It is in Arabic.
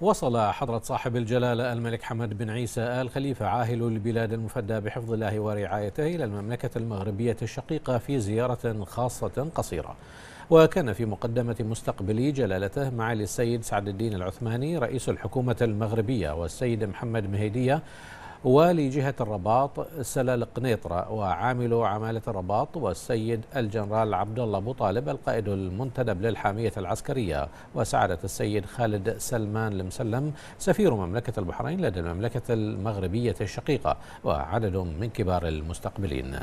وصل حضرة صاحب الجلالة الملك حمد بن عيسى آل خليفة عاهل البلاد المفدى بحفظ الله ورعايته إلى المملكة المغربية الشقيقة في زيارة خاصة قصيرة وكان في مقدمة مستقبلي جلالته معالي السيد سعد الدين العثماني رئيس الحكومة المغربية والسيد محمد مهيدية ولجهة الرباط سلال قنيطرة وعامل عمالة الرباط والسيد الجنرال عبد الله أبو طالب القائد المنتدب للحامية العسكرية وسعادة السيد خالد سلمان المسلم سفير مملكة البحرين لدى المملكة المغربية الشقيقة وعدد من كبار المستقبلين